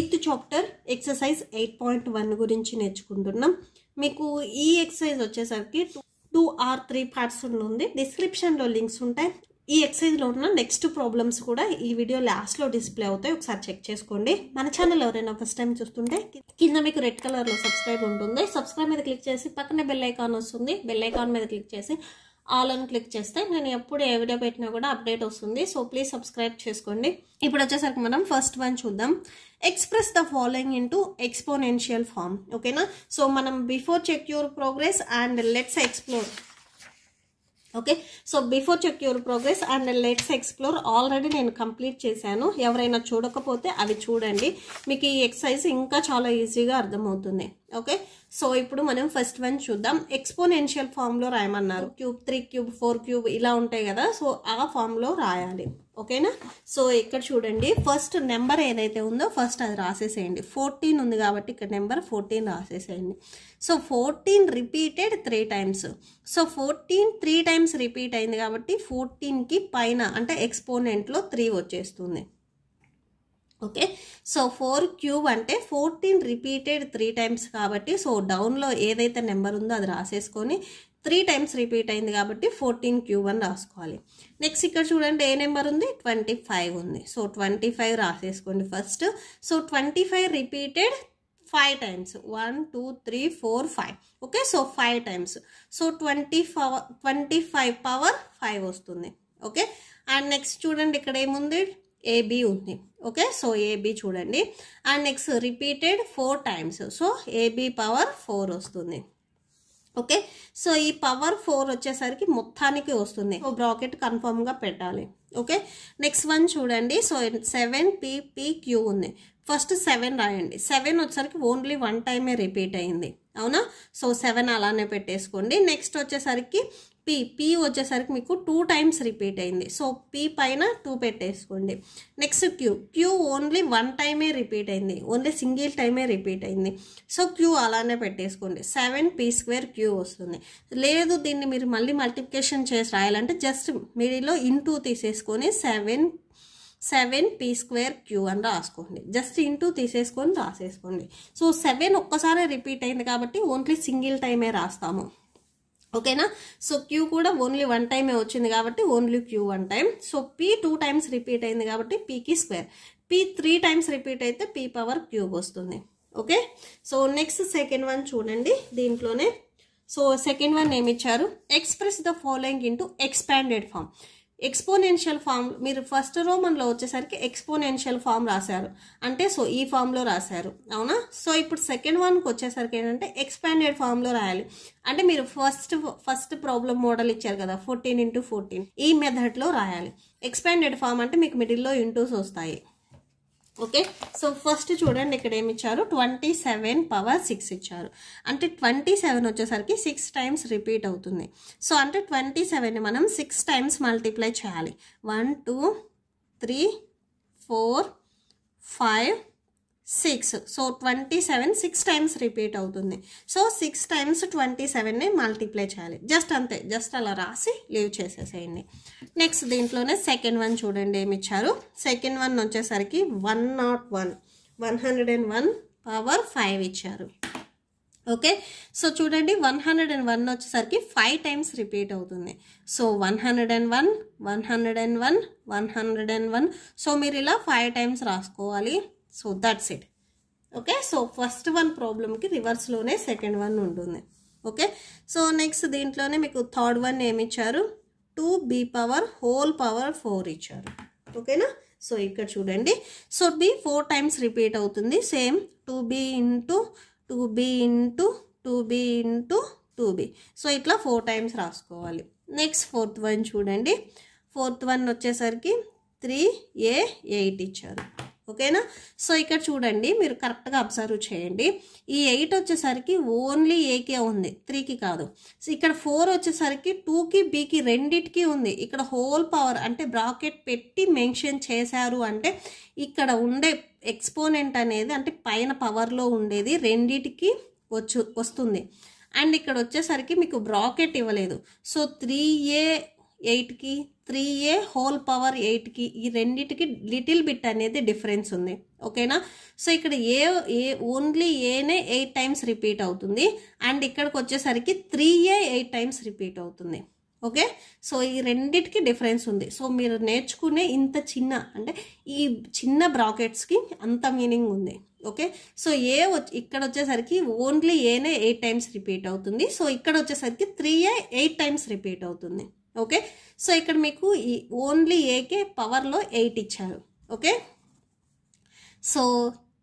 eighth chapter exercise eight point one గురించి నేర్చుకుంటున్నాం మీకు ఈ ఎక్సర్సైజ్ వచ్చేసరికి two two or three parts ఉంది డిస్క్రిప్షన్లో లింక్స్ ఉంటాయి ఈ ఎక్సర్సైజ్లో ఉన్న నెక్స్ట్ ప్రాబ్లమ్స్ కూడా ఈ వీడియో లాస్ట్లో డిస్ప్లే అవుతాయి ఒకసారి చెక్ చేసుకోండి మన ఛానల్ ఎవరైనా ఫస్ట్ టైం చూస్తుంటే కింద మీకు రెడ్ కలర్లో సబ్స్క్రైబ్ ఉంటుంది సబ్స్క్రైబ్ మీద క్లిక్ చేసి పక్కనే బెల్ ఐకాన్ వస్తుంది బెల్ ఐకాన్ మీద క్లిక్ చేసి ఆల్ అని క్లిక్ చేస్తే నేను ఎప్పుడు ఏ వీడియో పెట్టినా కూడా అప్డేట్ వస్తుంది సో ప్లీజ్ సబ్స్క్రైబ్ చేసుకోండి ఇప్పుడు వచ్చేసరికి మనం ఫస్ట్ వన్ చూద్దాం express the following to exponential form ఓకేనా సో మనం before check your progress and let's explore okay so before check your progress and let's explore already నేను కంప్లీట్ చేశాను ఎవరైనా చూడకపోతే అవి చూడండి మీకు ఈ ఎక్సర్సైజ్ ఇంకా చాలా ఈజీగా అర్థమవుతుంది ఓకే సో ఇప్పుడు మనం ఫస్ట్ వన్ చూద్దాం ఎక్స్పోనెన్షియల్ ఫామ్లో రాయమన్నారు cube three cube four cube ఇలా ఉంటాయి కదా సో ఆ ఫామ్లో రాయాలి ఓకేనా సో ఇక్కడ చూడండి ఫస్ట్ నెంబర్ ఏదైతే ఉందో ఫస్ట్ అది రాసేసేయండి ఫోర్టీన్ ఉంది కాబట్టి ఇక్కడ నెంబర్ ఫోర్టీన్ రాసేసేయండి so fourteen repeated three times so fourteen three times repeat అయింది కాబట్టి ఫోర్టీన్కి పైన అంటే ఎక్స్పోనెంట్లో త్రీ వచ్చేస్తుంది ఓకే సో ఫోర్ క్యూబ్ అంటే ఫోర్టీన్ రిపీటెడ్ త్రీ టైమ్స్ కాబట్టి సో డౌన్లో ఏదైతే నెంబర్ ఉందో అది రాసేసుకొని త్రీ టైమ్స్ రిపీట్ అయింది కాబట్టి ఫోర్టీన్ క్యూబ్ అని రాసుకోవాలి నెక్స్ట్ ఇక్కడ చూడండి ఏ నెంబర్ ఉంది ట్వంటీ ఫైవ్ ఉంది సో ట్వంటీ ఫైవ్ రాసేసుకోండి first so twenty five repeated five times one two three four five okay so five times so twenty five twenty five power five వస్తుంది okay and next చూడండి ఇక్కడ ఏముంది AB ఉంది okay so AB చూడండి and next repeated four times so AB power four వస్తుంది okay so ఈ power four వచ్చేసరికి మొత్తానికి వస్తుంది ఓ బ్రాకెట్ కన్ఫర్మ్గా పెట్టాలి ఓకే నెక్స్ట్ వన్ చూడండి సో సెవెన్ పీ క్యూ ఉంది ఫస్ట్ సెవెన్ రాయండి సెవెన్ వచ్చేసరికి ఓన్లీ వన్ టైమే రిపీట్ అయింది అవునా సో సెవెన్ అలానే పెట్టేసుకోండి నెక్స్ట్ వచ్చేసరికి పి పి వచ్చేసరికి మీకు టూ టైమ్స్ రిపీట్ అయింది సో పి పైన టూ పెట్టేసుకోండి next Q Q only one టైమే రిపీట్ అయింది ఓన్లీ సింగిల్ టైమే రిపీట్ అయింది సో క్యూ అలానే పెట్టేసుకోండి సెవెన్ పీ స్క్వేర్ క్యూ వస్తుంది లేదు దీన్ని మీరు మళ్ళీ మల్టిప్లికేషన్ చేసి రాయాలంటే జస్ట్ ఇన్ ఇంటూ తీసేసుకొని seven seven P square Q అని రాసుకోండి జస్ట్ ఇంటూ తీసేసుకొని రాసేసుకోండి సో సెవెన్ ఒక్కసారే రిపీట్ అయింది కాబట్టి ఓన్లీ సింగిల్ టైమే రాస్తాము ఓకేనా సో క్యూ కూడా ఓన్లీ వన్ టైమే వచ్చింది కాబట్టి only Q one time so P two times repeat అయింది కాబట్టి పీకి square P three times repeat అయితే పీ పవర్ క్యూబ్ వస్తుంది okay so next second one చూడండి దీంట్లోనే so second one ఏమిచ్చారు express the following into expanded form exponential form మీరు first రోమన్లో వచ్చేసరికి ఎక్స్పోనెన్షియల్ ఫామ్ రాశారు అంటే సో ఈ ఫామ్లో రాశారు అవునా సో ఇప్పుడు సెకండ్ వన్కి వచ్చేసరికి ఏంటంటే ఎక్స్పాండెడ్ ఫామ్లో రాయాలి అంటే మీరు ఫస్ట్ ఫస్ట్ ప్రాబ్లం మోడల్ ఇచ్చారు కదా ఫోర్టీన్ ఇంటూ ఫోర్టీన్ ఈ మెథడ్లో రాయాలి ఎక్స్పాండెడ్ ఫామ్ అంటే మీకు మిడిల్లో ఇంటూస్ వస్తాయి ఓకే సో ఫస్ట్ చూడండి ఇక్కడ ఏమి ఇచ్చారు ట్వంటీ సెవెన్ పవర్ సిక్స్ ఇచ్చారు అంటే ట్వంటీ సెవెన్ వచ్చేసరికి సిక్స్ టైమ్స్ రిపీట్ అవుతుంది సో అంటే ట్వంటీ సెవెన్ని మనం సిక్స్ టైమ్స్ మల్టిప్లై చేయాలి one two three four five six so twenty seven six times repeat అవుతుంది సో సిక్స్ టైమ్స్ ట్వంటీ సెవెన్ని మల్టిప్లై చేయాలి జస్ట్ అంతే జస్ట్ అలా రాసి లీవ్ చేసేసేయండి నెక్స్ట్ దీంట్లోనే సెకండ్ వన్ చూడండి ఏమి ఇచ్చారు సెకండ్ వన్ వచ్చేసరికి one not one one hundred and one power five ఇచ్చారు ఓకే సో చూడండి వన్ హండ్రెడ్ అండ్ వన్ వచ్చేసరికి ఫైవ్ టైమ్స్ రిపీట్ అవుతుంది so one hundred and one one hundred and one one hundred and one so మీరు ఇలా five times రాసుకోవాలి so that's it okay so first one ప్రాబ్లంకి రివర్స్లోనే second one ఉంటుంది okay so next దీంట్లోనే మీకు third one ఏమి ఇచ్చారు two B power whole power four ఇచ్చారు ఓకేనా సో ఇక్కడ చూడండి so B four times repeat అవుతుంది same two B into two B into two B into two B so ఇట్లా ఫోర్ టైమ్స్ రాసుకోవాలి నెక్స్ట్ ఫోర్త్ వన్ చూడండి ఫోర్త్ వన్ వచ్చేసరికి three A eight ఇచ్చారు ఓకేనా సో ఇక్కడ చూడండి మీరు కరెక్ట్గా అబ్జర్వ్ చేయండి ఈ ఎయిట్ వచ్చేసరికి ఓన్లీ ఏకే ఉంది త్రీకి కాదు సో ఇక్కడ ఫోర్ వచ్చేసరికి టూకి బీకి రెండిటికి ఉంది ఇక్కడ హోల్ పవర్ అంటే బ్రాకెట్ పెట్టి మెన్షన్ చేశారు అంటే ఇక్కడ ఉండే ఎక్స్పోనెంట్ అనేది అంటే పైన పవర్లో ఉండేది రెండిటికి వచ్చు వస్తుంది అండ్ ఇక్కడ వచ్చేసరికి మీకు బ్రాకెట్ ఇవ్వలేదు సో త్రీ ఏ ఎయిట్కి త్రీ ఏ హోల్ పవర్ ఎయిట్కి ఈ రెండిటికి లిటిల్ బిట్ అనేది డిఫరెన్స్ ఉంది ఓకేనా సో ఇక్కడ ఏ ఏ ఓన్లీ ఏనే ఎయిట్ టైమ్స్ రిపీట్ అవుతుంది అండ్ ఇక్కడికి వచ్చేసరికి three A eight times repeat అవుతుంది ఓకే సో ఈ రెండిటికి డిఫరెన్స్ ఉంది సో మీరు నేర్చుకునే ఇంత చిన్న అంటే ఈ చిన్న బ్రాకెట్స్కి అంత మీనింగ్ ఉంది ఓకే సో ఏ ఇక్కడ వచ్చేసరికి ఓన్లీ ఏనే ఎయిట్ టైమ్స్ రిపీట్ అవుతుంది సో ఇక్కడ వచ్చేసరికి three A eight times repeat అవుతుంది ఓకే సో ఇక్కడ మీకు ఈ ఓన్లీ ఏకే పవర్లో ఎయిట్ ఇచ్చారు okay so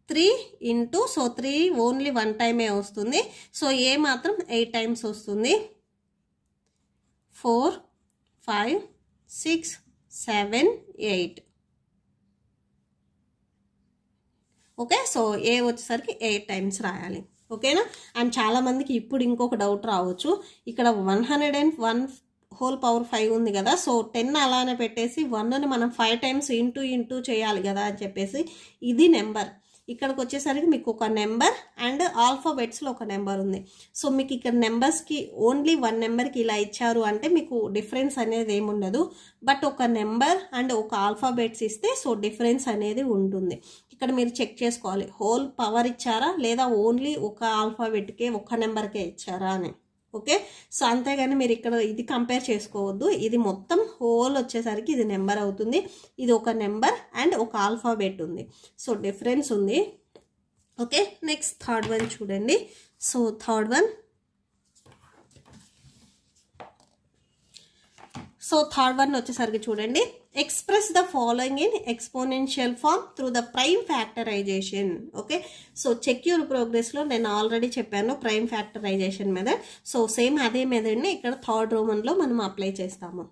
three into so three only one టైమే వస్తుంది సో ఏ మాత్రం ఎయిట్ టైమ్స్ వస్తుంది four five six seven eight okay so A వచ్చేసరికి ఎయిట్ టైమ్స్ రాయాలి ఓకేనా అండ్ చాలామందికి ఇప్పుడు ఇంకొక డౌట్ రావచ్చు ఇక్కడ one hundred and one whole power five ఉంది కదా సో టెన్ అలానే పెట్టేసి వన్ని మనం ఫైవ్ టైమ్స్ ఇంటూ ఇంటూ చేయాలి కదా అని చెప్పేసి ఇది నెంబర్ ఇక్కడికి వచ్చేసరికి మీకు ఒక నెంబర్ అండ్ ఆల్ఫాబెట్స్లో ఒక నెంబర్ ఉంది సో మీకు ఇక్కడ నెంబర్స్కి ఓన్లీ వన్ నెంబర్కి ఇలా ఇచ్చారు అంటే మీకు డిఫరెన్స్ అనేది ఏముండదు బట్ ఒక నెంబర్ అండ్ ఒక ఆల్ఫాబెట్స్ ఇస్తే సో డిఫరెన్స్ అనేది ఉంటుంది ఇక్కడ మీరు చెక్ చేసుకోవాలి హోల్ పవర్ ఇచ్చారా లేదా ఓన్లీ ఒక ఆల్ఫాబెట్కే ఒక నెంబర్కే ఇచ్చారా అని ఓకే సో అంతేగాని మీరు ఇక్కడ ఇది కంపేర్ చేసుకోవద్దు ఇది మొత్తం హోల్ వచ్చేసరికి ఇది నెంబర్ అవుతుంది ఇది ఒక నెంబర్ అండ్ ఒక ఆల్ఫాబెట్ ఉంది సో డిఫరెన్స్ ఉంది ఓకే నెక్స్ట్ థర్డ్ వన్ చూడండి so third one so third one వచ్చేసరికి చూడండి express the following in exponential form through the prime factorization okay so check your ప్రోగ్రెస్లో నేను ఆల్రెడీ చెప్పాను prime factorization method so same అదే మెథడ్ని ఇక్కడ థర్డ్ రోమన్లో మనం అప్లై చేస్తాము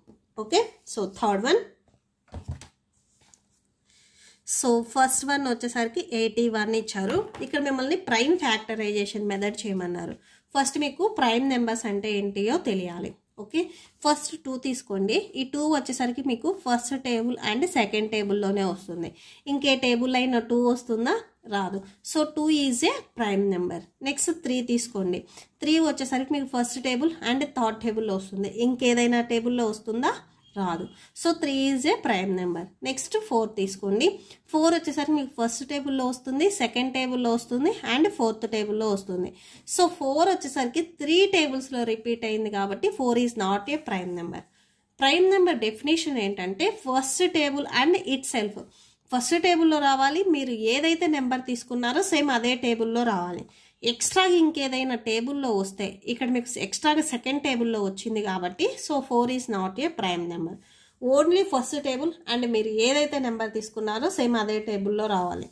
okay so third one so first one వచ్చేసరికి ఎయిటీ వన్ ఇచ్చారు ఇక్కడ మిమ్మల్ని ప్రైమ్ ఫ్యాక్టరైజేషన్ మెథడ్ చేయమన్నారు ఫస్ట్ మీకు ప్రైమ్ నెంబర్స్ అంటే ఏంటియో తెలియాలి ఓకే ఫస్ట్ టూ తీసుకోండి ఈ టూ వచ్చేసరికి మీకు ఫస్ట్ టేబుల్ అండ్ సెకండ్ టేబుల్లోనే వస్తుంది ఇంకే టేబుల్ అయిన టూ వస్తుందా రాదు so two is a prime number next three తీసుకోండి త్రీ వచ్చేసరికి మీకు ఫస్ట్ టేబుల్ అండ్ థర్డ్ టేబుల్లో వస్తుంది ఇంకేదైనా టేబుల్లో వస్తుందా రాదు so three is a prime number next four తీసుకోండి ఫోర్ వచ్చేసరికి మీకు ఫస్ట్ టేబుల్లో వస్తుంది సెకండ్ టేబుల్లో వస్తుంది అండ్ ఫోర్త్ టేబుల్లో వస్తుంది సో ఫోర్ వచ్చేసరికి త్రీ టేబుల్స్లో రిపీట్ అయింది కాబట్టి four is not a prime number prime number definition ఏంటంటే first table and itself first టేబుల్లో రావాలి మీరు ఏదైతే నెంబర్ తీసుకున్నారో సేమ్ అదే టేబుల్లో రావాలి ఎక్స్ట్రాగా ఇంకేదైనా టేబుల్లో వస్తే ఇక్కడ మీకు ఎక్స్ట్రాగా సెకండ్ టేబుల్లో వచ్చింది కాబట్టి so four is not a prime number only first table and మీరు ఏదైతే నెంబర్ తీసుకున్నారో సేమ్ అదే టేబుల్లో రావాలి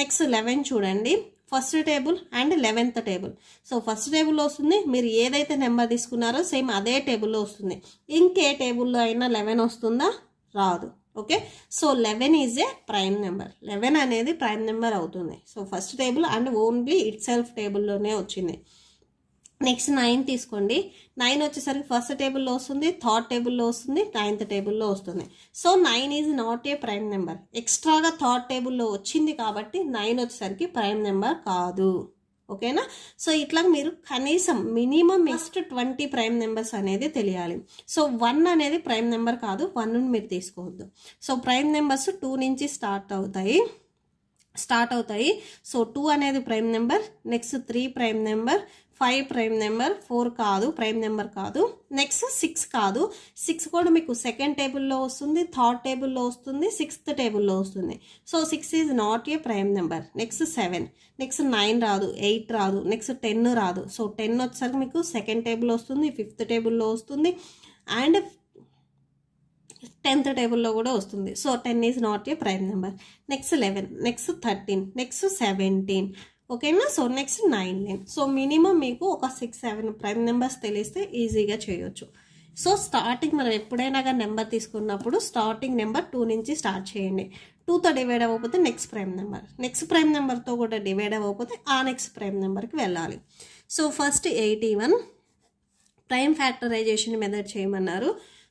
నెక్స్ట్ లెవెన్ చూడండి first table and eleventh table so first టేబుల్లో వస్తుంది మీరు ఏదైతే నెంబర్ తీసుకున్నారో సేమ్ అదే టేబుల్లో వస్తుంది ఇంకే టేబుల్లో అయినా లెవెన్ వస్తుందా రాదు okay so eleven is a prime number eleven అనేది ప్రైమ్ నెంబర్ అవుతుంది so first table and only itself టేబుల్లోనే వచ్చింది నెక్స్ట్ నైన్ తీసుకోండి నైన్ వచ్చేసరికి ఫస్ట్ టేబుల్లో వస్తుంది థర్డ్ టేబుల్లో వస్తుంది నైన్త్ టేబుల్లో వస్తుంది so nine is not a prime number ఎక్స్ట్రాగా థర్డ్ టేబుల్లో వచ్చింది కాబట్టి నైన్ వచ్చేసరికి ప్రైమ్ నెంబర్ కాదు ఓకేనా సో ఇట్లా మీరు కనీసం minimum next twenty prime numbers అనేది తెలియాలి సో వన్ అనేది ప్రైమ్ నెంబర్ కాదు వన్ మీరు తీసుకోవద్దు సో ప్రైమ్ నెంబర్స్ టూ నుంచి స్టార్ట్ అవుతాయి స్టార్ట్ అవుతాయి సో టూ అనేది prime number next three prime number five prime number four కాదు ప్రైమ్ నెంబర్ కాదు నెక్స్ట్ సిక్స్ కాదు సిక్స్ కూడా మీకు సెకండ్ టేబుల్లో వస్తుంది థర్డ్ టేబుల్లో వస్తుంది సిక్స్త్ టేబుల్లో వస్తుంది so six is not a prime number next seven next nine రాదు ఎయిట్ రాదు నెక్స్ట్ టెన్ రాదు సో టెన్ వచ్చేసరికి మీకు సెకండ్ టేబుల్ వస్తుంది ఫిఫ్త్ టేబుల్లో వస్తుంది అండ్ టెన్త్ టేబుల్లో కూడా వస్తుంది so ten is not a prime number next eleven next thirteen next seventeen ఓకేనా సో నెక్స్ట్ నైన్ నేమ్ సో మినిమం మీకు ఒక సిక్స్ సెవెన్ ప్రైమ్ నెంబర్స్ తెలిస్తే ఈజీగా చేయొచ్చు సో స్టార్టింగ్ మనం ఎప్పుడైనా కానీ నెంబర్ తీసుకున్నప్పుడు స్టార్టింగ్ నెంబర్ టూ నుంచి స్టార్ట్ చేయండి టూతో డివైడ్ అవ్వకపోతే next prime number next prime నెంబర్తో కూడా డివైడ్ అవ్వకపోతే ఆ నెక్స్ట్ ప్రైమ్ నెంబర్కి వెళ్ళాలి so first eighty one prime factorization method చేయమన్నారు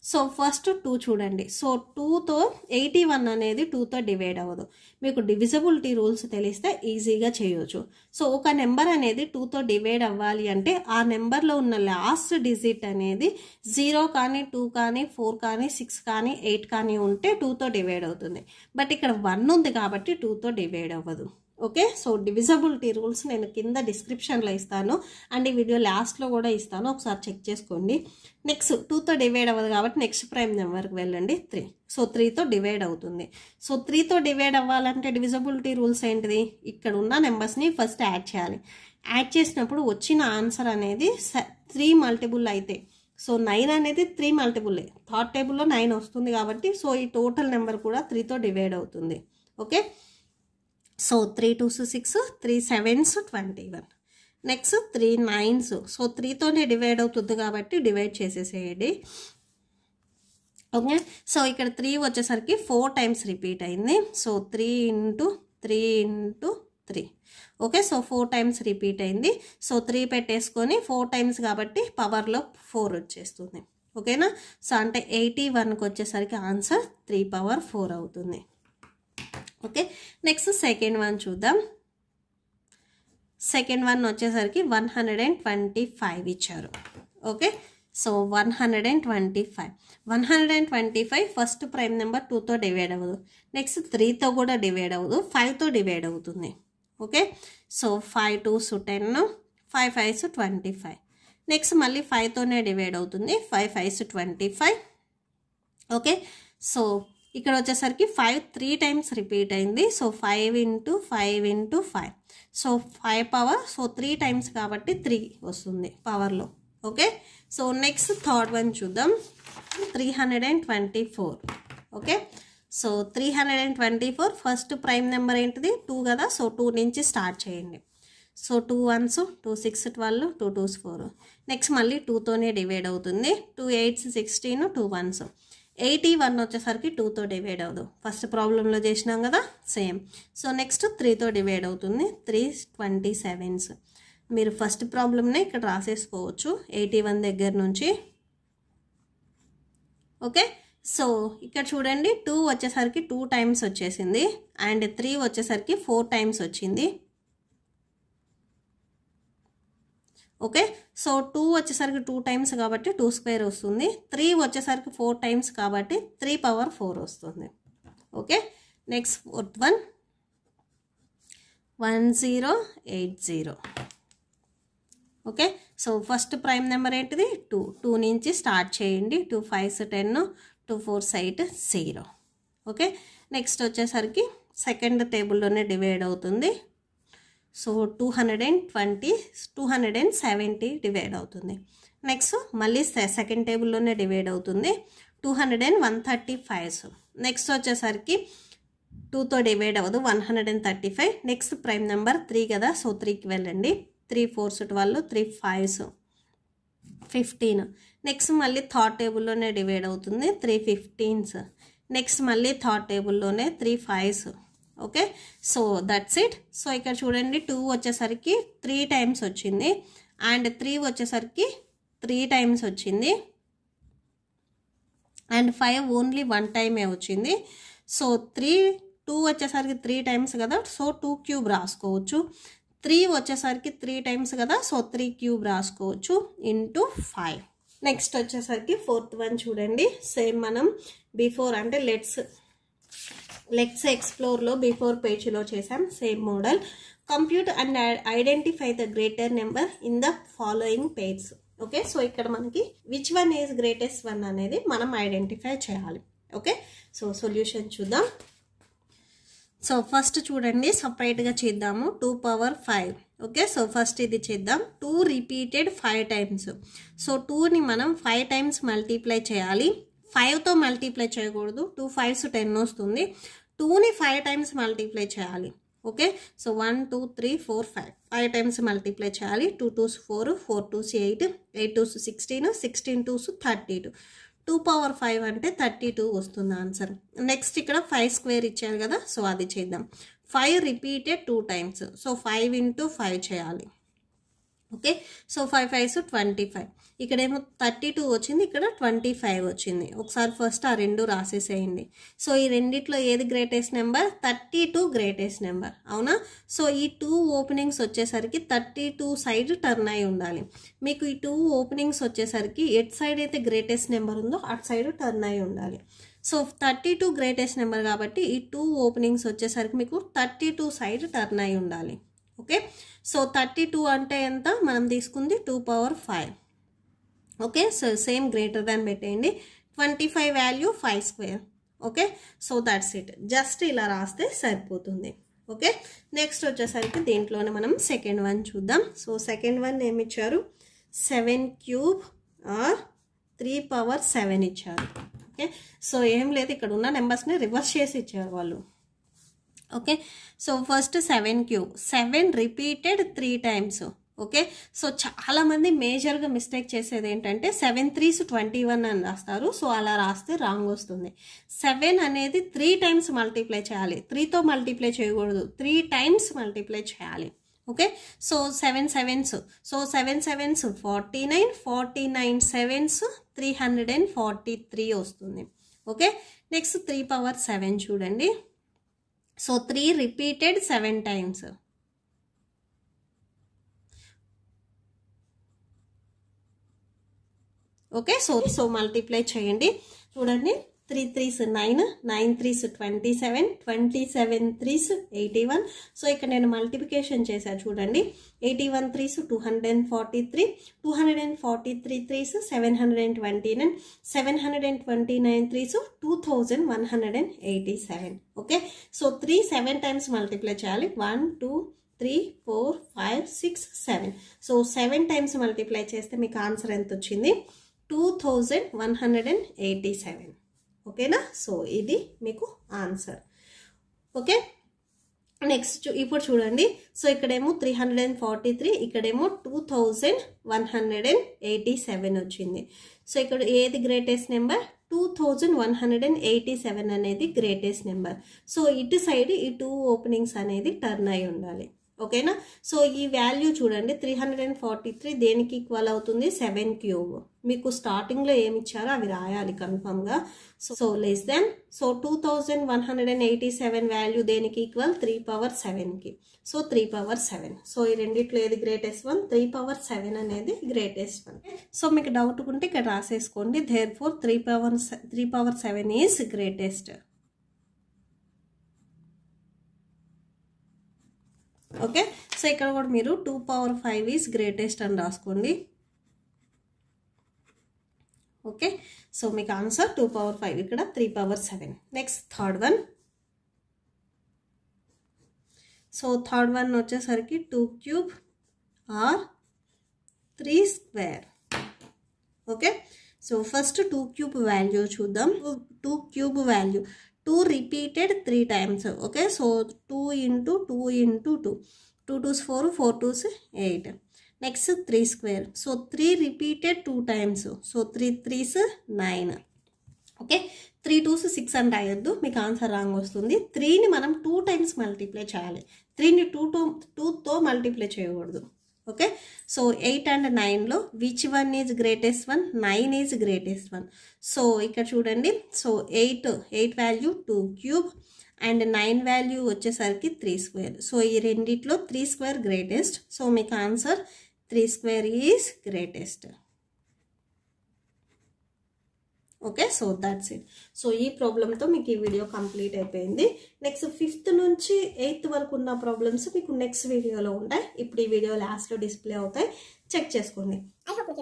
సో ఫస్ట్ టూ చూడండి సో టూతో ఎయిటీ వన్ అనేది టూతో డివైడ్ అవ్వదు మీకు డివిజబిలిటీ రూల్స్ తెలిస్తే ఈజీగా చేయొచ్చు సో ఒక నెంబర్ అనేది టూతో డివైడ్ అవ్వాలి అంటే ఆ నెంబర్లో ఉన్న లాస్ట్ డిజిట్ అనేది జీరో కానీ టూ కానీ ఫోర్ కానీ సిక్స్ కానీ ఎయిట్ కానీ ఉంటే టూతో డివైడ్ అవుతుంది బట్ ఇక్కడ వన్ ఉంది కాబట్టి టూతో డివైడ్ అవ్వదు ఓకే సో డివిజబిలిటీ రూల్స్ నేను కింద డిస్క్రిప్షన్లో ఇస్తాను అండ్ ఈ వీడియో లాస్ట్లో కూడా ఇస్తాను ఒకసారి చెక్ చేసుకోండి నెక్స్ట్ టూతో డివైడ్ అవ్వదు కాబట్టి నెక్స్ట్ ప్రైమ్ నెంబర్కి వెళ్ళండి త్రీ సో త్రీతో డివైడ్ అవుతుంది సో త్రీతో డివైడ్ అవ్వాలంటే డివిజబిలిటీ రూల్స్ ఏంటిది ఇక్కడ ఉన్న నెంబర్స్ని ఫస్ట్ యాడ్ చేయాలి యాడ్ చేసినప్పుడు వచ్చిన ఆన్సర్ అనేది త్రీ మల్టిపుల్ అయితే సో నైన్ అనేది త్రీ మల్టిపులే థర్డ్ టేబుల్లో నైన్ వస్తుంది కాబట్టి సో ఈ టోటల్ నెంబర్ కూడా త్రీతో డివైడ్ అవుతుంది okay so three twos six three sevens twenty one next three nines so త్రీతోనే డివైడ్ అవుతుంది కాబట్టి డివైడ్ చేసేసేయండి ఓకే సో ఇక్కడ త్రీ వచ్చేసరికి ఫోర్ టైమ్స్ రిపీట్ అయింది so three into three into three okay so four times repeat అయింది so three పెట్టేసుకొని four times కాబట్టి పవర్లో ఫోర్ వచ్చేస్తుంది ఓకేనా సో అంటే ఎయిటీ వన్కి వచ్చేసరికి ఆన్సర్ త్రీ పవర్ ఫోర్ అవుతుంది ఓకే నెక్స్ట్ సెకండ్ వన్ చూద్దాం సెకండ్ వన్ వచ్చేసరికి one hundred and twenty five ఇచ్చారు okay so one hundred and twenty five one hundred and twenty five first prime number టూతో divide అవ్వదు next త్రీతో కూడా divide అవ్వదు ఫైవ్తో డివైడ్ అవుతుంది okay so five twos ten five fives twenty five next మళ్ళీ ఫైవ్తోనే డివైడ్ అవుతుంది five fives twenty five okay so ఇక్కడ వచ్చేసరికి ఫైవ్ త్రీ టైమ్స్ రిపీట్ అయింది so five into five into five so five power so three times కాబట్టి three వస్తుంది పవర్లో okay so next third one చూద్దాం three hundred and twenty four okay so three hundred and twenty four first prime number ఏంటిది two కదా so two నుంచి start చేయండి so two ones two six twelve two twos four next మళ్ళీ టూతోనే divide అవుతుంది two eights sixteen two once eighty one వచ్చేసరికి టూతో divide అవ్వదు ఫస్ట్ ప్రాబ్లంలో చేసినాం కదా సేమ్ సో నెక్స్ట్ త్రీతో డివైడ్ అవుతుంది త్రీ ట్వంటీ సెవెన్స్ మీరు ఫస్ట్ ప్రాబ్లంనే ఇక్కడ రాసేసుకోవచ్చు ఎయిటీ వన్ దగ్గర నుంచి ఓకే సో ఇక్కడ చూడండి టూ వచ్చేసరికి టూ టైమ్స్ వచ్చేసింది అండ్ త్రీ వచ్చేసరికి ఫోర్ టైమ్స్ వచ్చింది ఓకే సో టూ వచ్చేసరికి టూ టైమ్స్ కాబట్టి టూ స్క్వేర్ వస్తుంది త్రీ వచ్చేసరికి ఫోర్ టైమ్స్ కాబట్టి త్రీ పవర్ ఫోర్ వస్తుంది okay next fourth one one zero eight zero okay so first prime number ఏంటిది టూ టూ నుంచి స్టార్ట్ చేయండి two fives ten two four eight zero okay next వచ్చేసరికి second టేబుల్లోనే divide అవుతుంది so two hundred and twenty two hundred and seventy divide అవుతుంది next మళ్ళీ second టేబుల్లోనే divide అవుతుంది two hundred and one thirty fives next వచ్చేసరికి టూతో divide అవ్వదు one hundred and thirty five next prime number three కదా so త్రీకి వెళ్ళండి three fours twelve three fives fifteen next మళ్ళీ థర్డ్ టేబుల్లోనే డివైడ్ అవుతుంది త్రీ ఫిఫ్టీన్స్ నెక్స్ట్ మళ్ళీ థర్డ్ టేబుల్లోనే three fives okay so that's it so ఇక్కడ చూడండి టూ వచ్చేసరికి త్రీ టైమ్స్ వచ్చింది అండ్ త్రీ వచ్చేసరికి త్రీ టైమ్స్ వచ్చింది అండ్ ఫైవ్ ఓన్లీ వన్ టైమే వచ్చింది సో త్రీ టూ వచ్చేసరికి త్రీ టైమ్స్ కదా సో టూ క్యూబ్ రాసుకోవచ్చు త్రీ వచ్చేసరికి త్రీ టైమ్స్ కదా సో త్రీ క్యూబ్ రాసుకోవచ్చు ఇంటూ ఫైవ్ నెక్స్ట్ వచ్చేసరికి ఫోర్త్ వన్ చూడండి సేమ్ మనం బిఫోర్ అంటే లెట్స్ లెట్స్ ఎక్స్ప్లోర్లో బిఫోర్ పేజ్లో చేసాం same model compute and identify the greater number in the following pairs okay so ఇక్కడ మనకి which one is greatest one అనేది మనం ఐడెంటిఫై చేయాలి ఓకే సో సొల్యూషన్ చూద్దాం సో ఫస్ట్ చూడండి సపరేట్గా చేద్దాము two power five okay so first ఇది చేద్దాం two repeated five times so టూని మనం ఫైవ్ టైమ్స్ మల్టీప్లై చేయాలి ఫైవ్తో మల్టీప్లై చేయకూడదు టూ ఫైవ్స్ టెన్ వస్తుంది టూని ఫైవ్ టైమ్స్ మల్టిప్లై చేయాలి okay so one two three four five five times multiply చేయాలి two twos four four twos eight eight twos sixteen sixteen twos thirty two two power five అంటే thirty two వస్తుంది answer next ఇక్కడ five square ఇచ్చారు కదా so అది చేద్దాం five repeated two times so five into five చేయాలి okay so five fives twenty five ఇక్కడేమో thirty two వచ్చింది ఇక్కడ ట్వంటీ ఫైవ్ వచ్చింది ఒకసారి ఫస్ట్ ఆ రెండు రాసేసేయండి సో ఈ రెండిట్లో ఏది greatest number thirty two greatest number అవునా సో ఈ టూ ఓపెనింగ్స్ వచ్చేసరికి థర్టీ టూ సైడ్ టర్న్ అయి ఉండాలి మీకు ఈ టూ ఓపెనింగ్స్ వచ్చేసరికి ఎట్ సైడ్ అయితే గ్రేటెస్ట్ నెంబర్ ఉందో అటు సైడ్ టర్న్ అయి ఉండాలి so thirty two greatest number కాబట్టి ఈ టూ ఓపెనింగ్స్ వచ్చేసరికి మీకు థర్టీ టూ సైడ్ టర్న్ అయి ఉండాలి ఓకే సో థర్టీ టూ అంటే ఎంత మనం తీసుకుంది two power five okay so same greater than పెట్టేయండి twenty five value five square okay so that's it just ఇలా రాస్తే సరిపోతుంది ఓకే నెక్స్ట్ వచ్చేసరికి దీంట్లోనే మనం సెకండ్ వన్ చూద్దాం సో సెకండ్ వన్ ఏమిచ్చారు seven cube or three power seven ఇచ్చారు ఓకే సో ఏం లేదు ఇక్కడ ఉన్న నెంబర్స్ని రివర్స్ చేసి ఇచ్చారు వాళ్ళు okay so first seven cube seven repeated three times okay so చాలామంది మేజర్గా మిస్టేక్ చేసేది ఏంటంటే సెవెన్ త్రీస్ ట్వంటీ వన్ అని రాస్తారు సో అలా రాస్తే రాంగ్ వస్తుంది సెవెన్ అనేది త్రీ టైమ్స్ మల్టిప్లై చేయాలి త్రీతో మల్టిప్లై చేయకూడదు త్రీ టైమ్స్ మల్టిప్లై చేయాలి okay so seven sevens so seven sevens forty nine forty nine sevens three hundred and forty three వస్తుంది okay next three power seven చూడండి so three repeated seven times okay so so multiply చేయండి చూడండి three threes nine nine threes twenty seven twenty seven threes eighty one so ఇక్కడ నేను multiplication చేశాను చూడండి eighty one threes two hundred and forty three two hundred and forty three threes seven hundred and twenty nine seven hundred and twenty nine threes two thousand one hundred and eighty seven okay so three seven times multiply చేయాలి one two three four five six seven so seven times multiply చేస్తే మీకు answer ఎంత వచ్చింది two thousand one hundred and eighty seven ఓకేనా so ఇది మీకు answer okay next ఇప్పుడు చూడండి సో ఇక్కడేమో three hundred and forty three ఇక్కడేమో two thousand one hundred and eighty seven వచ్చింది సో ఇక్కడ ఏది greatest number two thousand one hundred and eighty seven అనేది గ్రేటెస్ట్ నెంబర్ సో ఇటు సైడ్ ఈ టూ ఓపెనింగ్స్ అనేది టర్న్ అయి ఉండాలి ఓకేనా సో ఈ వాల్యూ చూడండి three hundred and forty three దేనికి ఈక్వల్ అవుతుంది సెవెన్ క్యూబ్ మీకు స్టార్టింగ్లో ఏమి ఇచ్చారో అవి రాయాలి కన్ఫామ్గా so so less than so two thousand one hundred and eighty seven value దేనికి ఈక్వల్ త్రీ పవర్ సెవెన్కి so three power seven so ఈ రెండిట్లో ఏది greatest one three power seven అనేది గ్రేటెస్ట్ వన్ సో మీకు డౌట్ ఉంటే ఇక్కడ రాసేసుకోండి therefore three power three power seven is greatest okay so ఇక్కడ కూడా మీరు two power five is greatest అని రాసుకోండి ఓకే సో మీకు ఆన్సర్ టూ పవర్ ఫైవ్ ఇక్కడ three power seven next third one so third one వచ్చేసరికి two cube or three square okay so first two cube value చూద్దాం two cube value two repeated three times okay so two into two into two two twos four four twos eight next three square so three repeated two times so three threes nine okay three twos six అని అయ్యొద్దు మీకు answer wrong వస్తుంది త్రీని మనం two times multiply చేయాలి త్రీని two two టూతో multiply చేయకూడదు ఓకే సో ఎయిట్ అండ్ నైన్లో which one is greatest one nine is greatest one so ఇక్కడ చూడండి so eight eight value two cube and nine value వచ్చేసరికి త్రీ స్క్వేర్ సో ఈ రెండిట్లో త్రీ స్క్వేర్ గ్రేటెస్ట్ సో మీకు answer three square is greatest okay so that's it so ఈ ప్రాబ్లంతో మీకు ఈ వీడియో కంప్లీట్ అయిపోయింది నెక్స్ట్ ఫిఫ్త్ నుంచి ఎయిత్ వరకు ఉన్న ప్రాబ్లమ్స్ మీకు నెక్స్ట్ వీడియోలో ఉంటాయి ఇప్పుడు ఈ వీడియో లాస్ట్లో డిస్ప్లే అవుతాయి చెక్ చేసుకోండి ప్లీజ్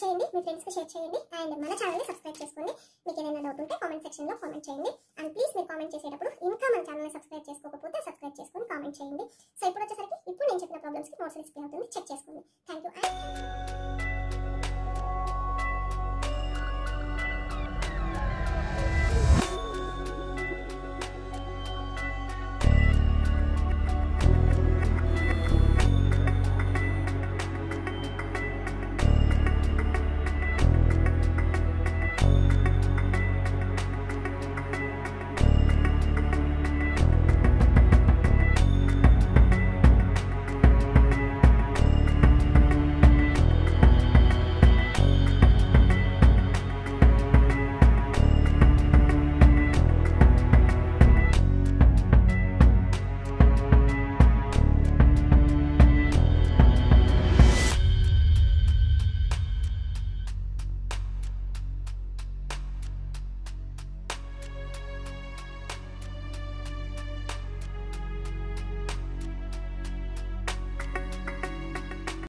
చేయండి చేయండి చేసుకోండి మీకు డౌట్ ఉంటే చేయండి అండ్ ప్లీజ్ చేసేటప్పుడు ఇంకా చేసుకోకపోతే సబ్స్క్రైబ్ కామెంట్ చేయండి ఇప్పుడు వచ్చేసరికి ఇప్పుడు నేను చెక్ చేసుకోండి థ్యాంక్ యూ